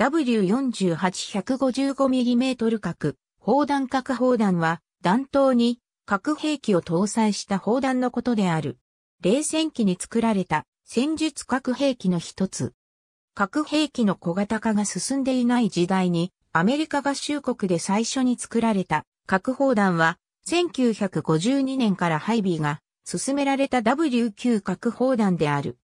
W48-155mm 角、砲弾核砲弾は、弾頭に核兵器を搭載した砲弾のことである。冷戦期に作られた戦術核兵器の一つ。核兵器の小型化が進んでいない時代に、アメリカ合衆国で最初に作られた核砲弾は、1952年から配備が進められた W9 核砲弾である。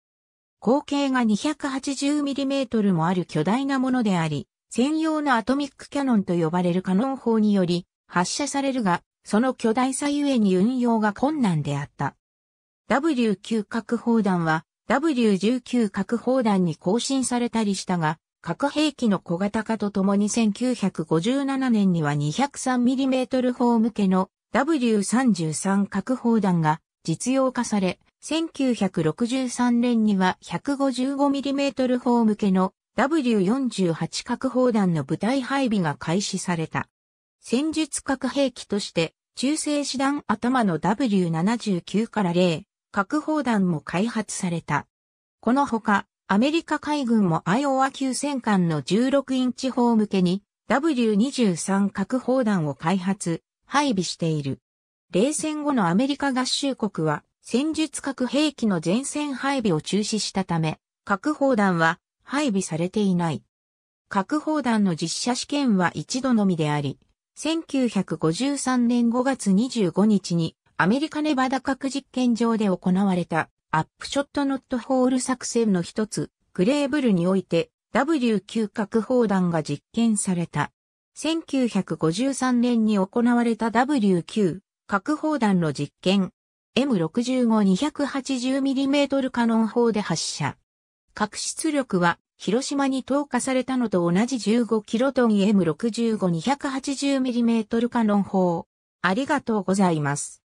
口径が 280mm もある巨大なものであり、専用のアトミックキャノンと呼ばれるカノン砲により発射されるが、その巨大さゆえに運用が困難であった。W9 核砲弾は W19 核砲弾に更新されたりしたが、核兵器の小型化とともに1957年には 203mm 砲向けの W33 核砲弾が実用化され、1963年には 155mm 砲向けの W48 核砲弾の部隊配備が開始された。戦術核兵器として中性子弾頭の W79 から0核砲弾も開発された。このほかアメリカ海軍もアイオワ級戦艦の16インチ砲向けに W23 核砲弾を開発、配備している。冷戦後のアメリカ合衆国は戦術核兵器の前線配備を中止したため、核砲弾は配備されていない。核砲弾の実射試験は一度のみであり、1953年5月25日にアメリカネバダ核実験場で行われたアップショットノットホール作戦の一つ、グレーブルにおいて W9 核砲弾が実験された。1953年に行われた W9 核砲弾の実験 M65-280mm カノン砲で発射。核出力は広島に投下されたのと同じ 15kT M65-280mm カノン砲。ありがとうございます。